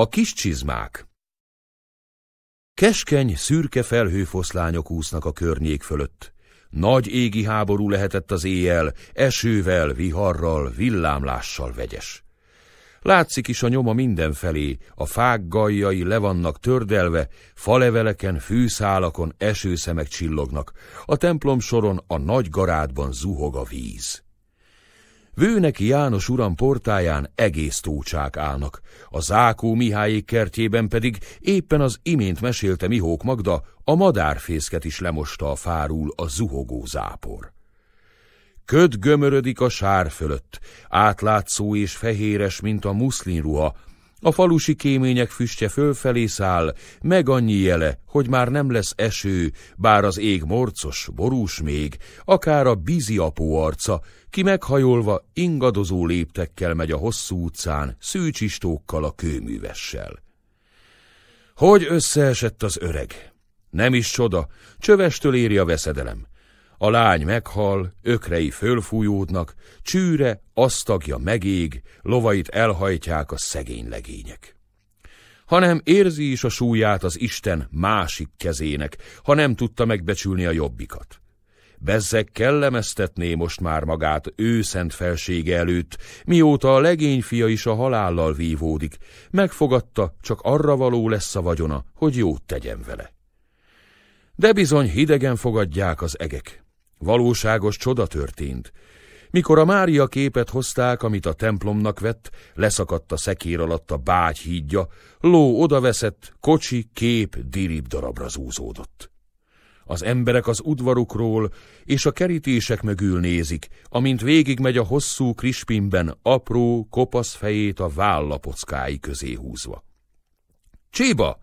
A kis csizmák Keskeny, szürke felhőfoszlányok úsznak a környék fölött. Nagy égi háború lehetett az éjjel, esővel, viharral, villámlással vegyes. Látszik is a nyoma mindenfelé, a fák gajjai le vannak tördelve, faleveleken, fűszálakon esőszemek csillognak, a templom soron a nagy garádban zuhog a víz. Vőneki János uram portáján egész tócsák állnak, a Zákó Mihályék kertjében pedig éppen az imént mesélte Mihók Magda, a madárfészket is lemosta a fárul a zuhogó zápor. Köd gömörödik a sár fölött, átlátszó és fehéres, mint a muszlinruha, a falusi kémények füstje fölfelé száll, meg annyi jele, hogy már nem lesz eső, bár az ég morcos, borús még, akár a bízi apó arca, ki meghajolva ingadozó léptekkel megy a hosszú utcán, szűcsistókkal a kőművessel. Hogy összeesett az öreg? Nem is csoda, csövestől éri a veszedelem. A lány meghal, ökrei fölfújódnak, csűre, asztagja megég, lovait elhajtják a szegény legények. Hanem érzi is a súlyát az Isten másik kezének, ha nem tudta megbecsülni a jobbikat. Bezzeg kellemeztetné most már magát ő szent felsége előtt, mióta a legény fia is a halállal vívódik, megfogadta, csak arra való lesz a vagyona, hogy jót tegyen vele. De bizony hidegen fogadják az egek. Valóságos csoda történt. Mikor a Mária képet hozták, amit a templomnak vett, leszakadt a szekér alatt a bágy hídja, ló odaveszett, kocsi, kép dirib darabra zúzódott. Az emberek az udvarukról és a kerítések mögül nézik, amint végigmegy a hosszú krispinben apró, kopasz fejét a vállapockái közé húzva. – Csiba!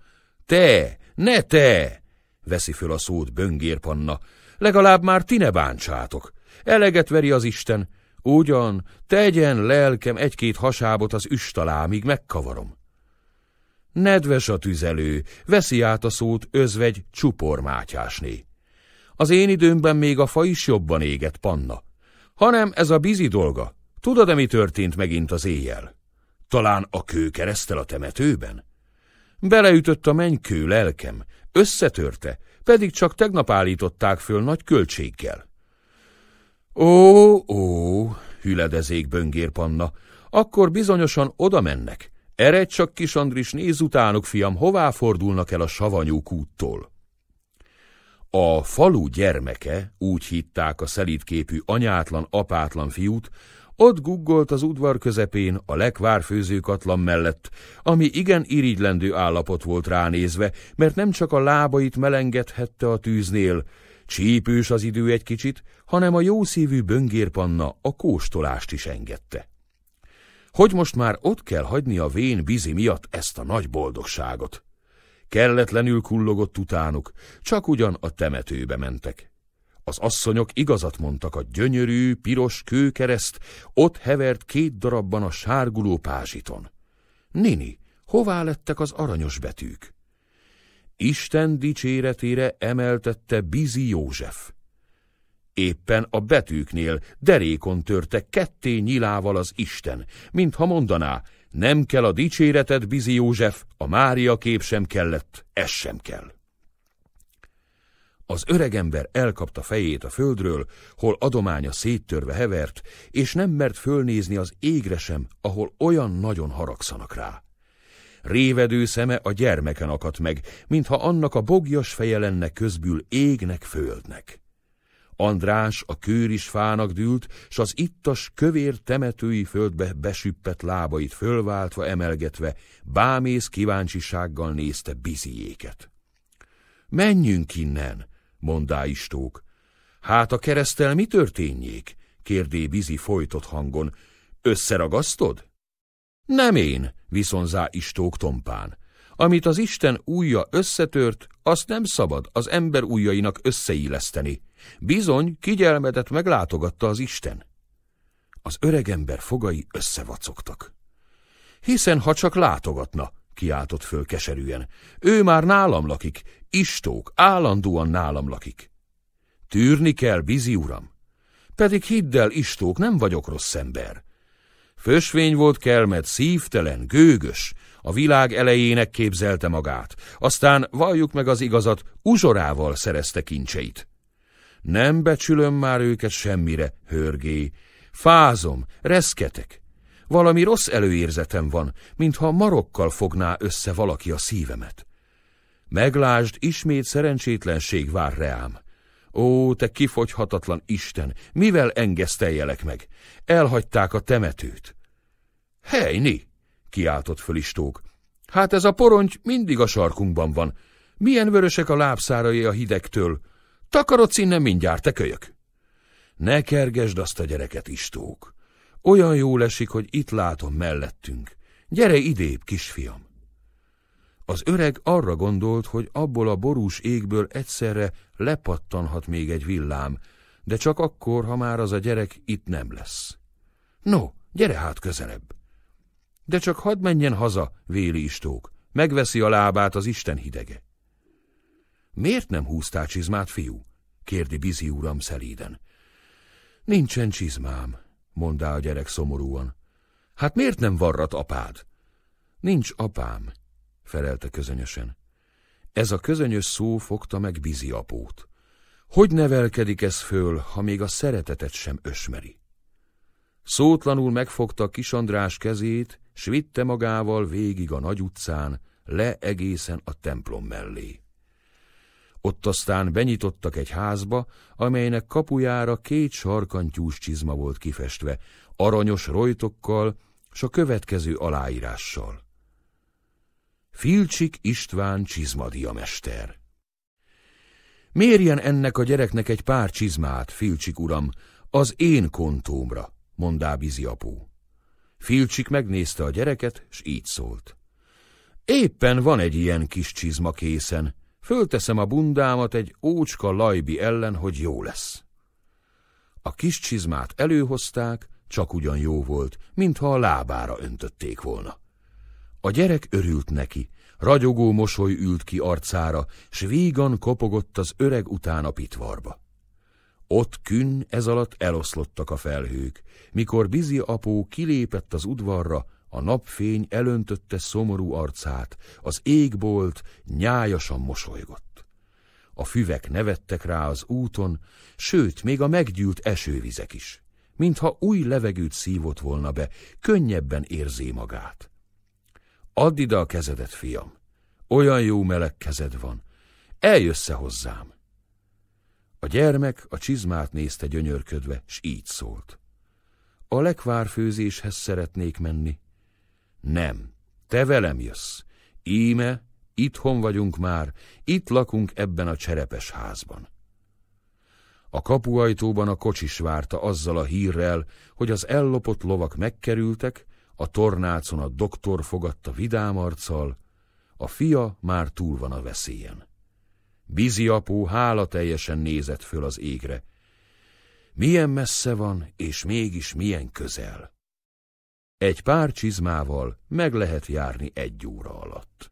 Te! Ne te! – veszi föl a szót böngérpanna, legalább már ti ne bántsátok. Eleget veri az Isten, ugyan tegyen lelkem egy-két hasábot az üstalámig megkavarom. Nedves a tüzelő, veszi át a szót özvegy csupormátyásné. Az én időmben még a fa is jobban égett panna. Hanem ez a bizi dolga. Tudod-e, mi történt megint az éjjel? Talán a kő keresztel a temetőben? Beleütött a mennykő lelkem, összetörte, pedig csak tegnap állították föl nagy költséggel. Ó, ó, hüledezék böngérpanna, akkor bizonyosan oda mennek. Eredj csak, kis Andris, néz utánuk, fiam, hová fordulnak el a savanyú kúttól. A falu gyermeke, úgy hitták a szelítképű anyátlan, apátlan fiút, ott guggolt az udvar közepén, a lekvárfőző katlan mellett, ami igen irigylendő állapot volt ránézve, mert nem csak a lábait melengedhette a tűznél, csípős az idő egy kicsit, hanem a jószívű böngérpanna a kóstolást is engedte. Hogy most már ott kell hagyni a vén bizi miatt ezt a nagy boldogságot? Kelletlenül kullogott utánuk, csak ugyan a temetőbe mentek. Az asszonyok igazat mondtak, a gyönyörű, piros kőkereszt ott hevert két darabban a sárguló pázsiton. Nini, hová lettek az aranyos betűk? Isten dicséretére emeltette Bizi József. Éppen a betűknél derékon törte ketté nyilával az Isten, mintha mondaná, nem kell a dicséreted, Bizi József, a Mária kép sem kellett, ez sem kell. Az öregember elkapta fejét a földről, hol adománya széttörve hevert, és nem mert fölnézni az égre sem, ahol olyan nagyon haragszanak rá. Révedő szeme a gyermeken akadt meg, mintha annak a bogjas feje lenne közbül égnek, földnek. András a kőris fának dült, s az ittas kövér temetői földbe besüppett lábait fölváltva emelgetve, bámész kíváncsisággal nézte biziéket. Menjünk innen! mondá Istók. Hát a keresztel mi történjék? kérdé Bizi folytott hangon. Összeragasztod? Nem én, viszonzá Istók tompán. Amit az Isten újja összetört, azt nem szabad az ember újjainak összeilleszteni. Bizony, kigyelmedet meglátogatta az Isten. Az öregember fogai összevacogtak. Hiszen ha csak látogatna, kiáltott föl keserűen. Ő már nálam lakik, istók, állandóan nálam lakik. Tűrni kell, bizi uram. Pedig hidd el, istók, nem vagyok rossz ember. Fösvény volt kelmet, szívtelen, gőgös, a világ elejének képzelte magát, aztán valljuk meg az igazat, uzsorával szerezte kincseit. Nem becsülöm már őket semmire, hörgé. Fázom, reszketek. Valami rossz előérzetem van, mintha marokkal fogná össze valaki a szívemet. Meglásd, ismét szerencsétlenség vár reám. Ó, te kifogyhatatlan Isten, mivel engeszteljelek meg? Elhagyták a temetőt. Helyni, kiáltott föl Istók. Hát ez a porony mindig a sarkunkban van. Milyen vörösek a lábszárai a hidegtől. Takarodsz innen mindjárt, te kölyök! Ne kergesd azt a gyereket, Istók! Olyan jó lesik, hogy itt látom mellettünk. Gyere idébb, kisfiam! Az öreg arra gondolt, hogy abból a borús égből egyszerre lepattanhat még egy villám, de csak akkor, ha már az a gyerek itt nem lesz. No, gyere hát közelebb! De csak hadd menjen haza, véli istók, megveszi a lábát az Isten hidege. Miért nem húztál csizmát, fiú? kérdi Bizi uram szelíden. Nincsen csizmám, mondá a gyerek szomorúan. Hát miért nem varrat apád? Nincs apám, felelte közönösen. Ez a közönyös szó fogta meg Bizi apót. Hogy nevelkedik ez föl, ha még a szeretetet sem ösmeri? Szótlanul megfogta kis András kezét, s vitte magával végig a nagy utcán, le egészen a templom mellé. Ott aztán benyitottak egy házba, amelynek kapujára két sarkantyús csizma volt kifestve, aranyos rojtokkal, s a következő aláírással. Filcsik István csizmadiamester Mérjen ennek a gyereknek egy pár csizmát, Filcsik uram, az én kontómra, mondá Bizi apó. Filcsik megnézte a gyereket, s így szólt. Éppen van egy ilyen kis csizma készen, Fölteszem a bundámat egy ócska lajbi ellen, hogy jó lesz. A kis csizmát előhozták, csak ugyan jó volt, mintha a lábára öntötték volna. A gyerek örült neki, ragyogó mosoly ült ki arcára, s vígan kopogott az öreg után a pitvarba. Ott künn ez alatt eloszlottak a felhők, mikor Bizi apó kilépett az udvarra, a napfény elöntötte szomorú arcát, az égbolt nyájasan mosolygott. A füvek nevettek rá az úton, sőt, még a meggyűlt esővizek is. Mintha új levegőt szívott volna be, könnyebben érzé magát. Add ide a kezedet, fiam! Olyan jó meleg kezed van! Eljössze hozzám! A gyermek a csizmát nézte gyönyörködve, s így szólt. A lekvárfőzéshez szeretnék menni. Nem, te velem jössz. Íme, itthon vagyunk már, itt lakunk ebben a cserepes házban. A kapuajtóban a kocsis várta azzal a hírrel, hogy az ellopott lovak megkerültek, a tornácon a doktor fogadta vidám arccal, a fia már túl van a veszélyen. Bizi apó hála teljesen nézett föl az égre. Milyen messze van, és mégis milyen közel. Egy pár csizmával meg lehet járni egy óra alatt.